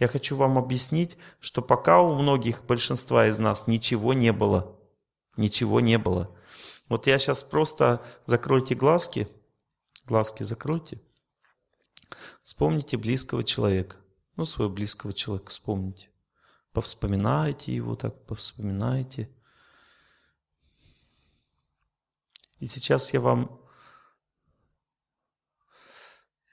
я хочу вам объяснить, что пока у многих, большинства из нас ничего не было. Ничего не было. Вот я сейчас просто закройте глазки, глазки закройте, вспомните близкого человека, ну, своего близкого человека вспомните. Повспоминайте его так, повспоминайте. И сейчас я вам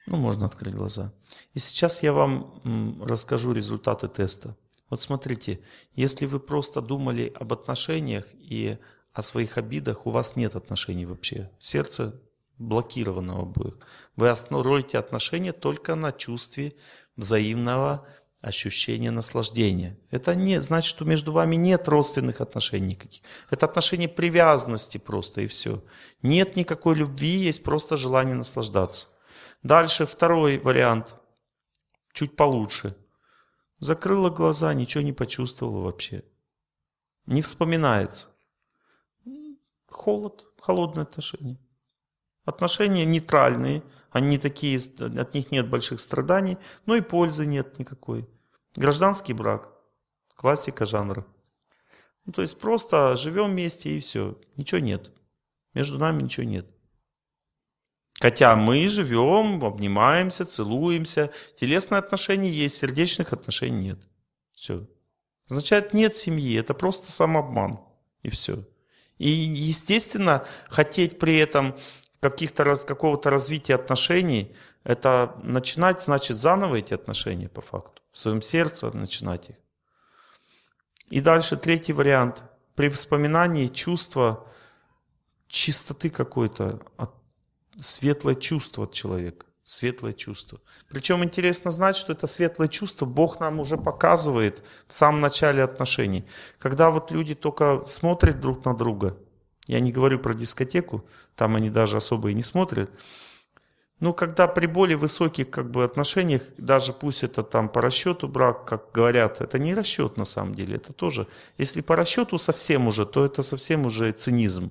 ну, можно открыть глаза. И сейчас я вам расскажу результаты теста. Вот смотрите, если вы просто думали об отношениях и о своих обидах, у вас нет отношений вообще. Сердце блокировано обоих. Вы основываете отношения только на чувстве взаимного ощущения наслаждения. Это не значит, что между вами нет родственных отношений никаких. Это отношение привязанности просто и все. Нет никакой любви, есть просто желание наслаждаться. Дальше второй вариант, чуть получше. Закрыла глаза, ничего не почувствовала вообще. Не вспоминается. Холод, холодные отношения. Отношения нейтральные, они не такие, от них нет больших страданий, но и пользы нет никакой. Гражданский брак, классика жанра. Ну, то есть просто живем вместе и все, ничего нет. Между нами ничего нет. Хотя мы живем, обнимаемся, целуемся. Телесные отношения есть, сердечных отношений нет. Все. значит нет семьи, это просто самообман. И все. И, естественно, хотеть при этом каких-то, какого-то развития отношений, это начинать, значит, заново эти отношения по факту. В своем сердце начинать их. И дальше третий вариант. При воспоминании чувства чистоты какой-то от светлое чувство от человека. Светлое чувство. Причем интересно знать, что это светлое чувство Бог нам уже показывает в самом начале отношений. Когда вот люди только смотрят друг на друга, я не говорю про дискотеку, там они даже особо и не смотрят, но когда при более высоких как бы, отношениях, даже пусть это там по расчету брак, как говорят, это не расчет на самом деле, это тоже. Если по расчету совсем уже, то это совсем уже цинизм.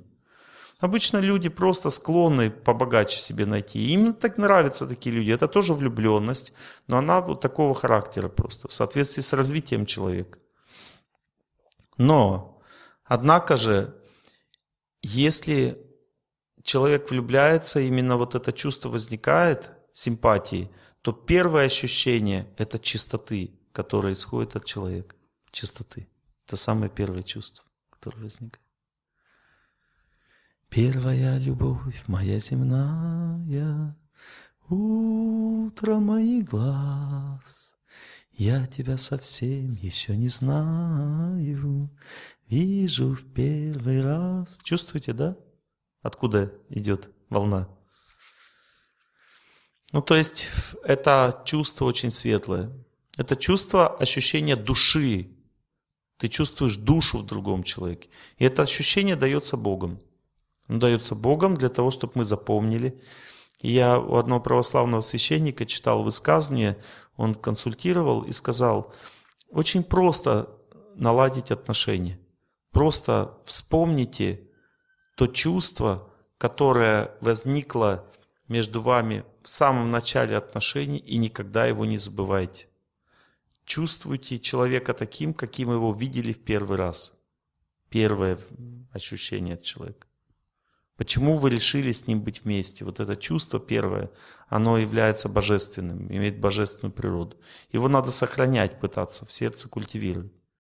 Обычно люди просто склонны побогаче себе найти. И им так нравятся такие люди. Это тоже влюбленность, но она вот такого характера просто, в соответствии с развитием человека. Но, однако же, если человек влюбляется, именно вот это чувство возникает, симпатии, то первое ощущение – это чистоты, которое исходит от человека. Чистоты. Это самое первое чувство, которое возникает. Первая любовь моя земная, Утро моих глаз. Я тебя совсем еще не знаю, Вижу в первый раз. Чувствуете, да? Откуда идет волна? Ну, то есть это чувство очень светлое. Это чувство ощущения души. Ты чувствуешь душу в другом человеке. И это ощущение дается Богом. Он ну, дается Богом для того, чтобы мы запомнили. я у одного православного священника читал высказывание, он консультировал и сказал, очень просто наладить отношения. Просто вспомните то чувство, которое возникло между вами в самом начале отношений и никогда его не забывайте. Чувствуйте человека таким, каким его видели в первый раз. Первое ощущение от человека. Почему вы решили с ним быть вместе? Вот это чувство первое, оно является божественным, имеет божественную природу. Его надо сохранять, пытаться в сердце культивировать.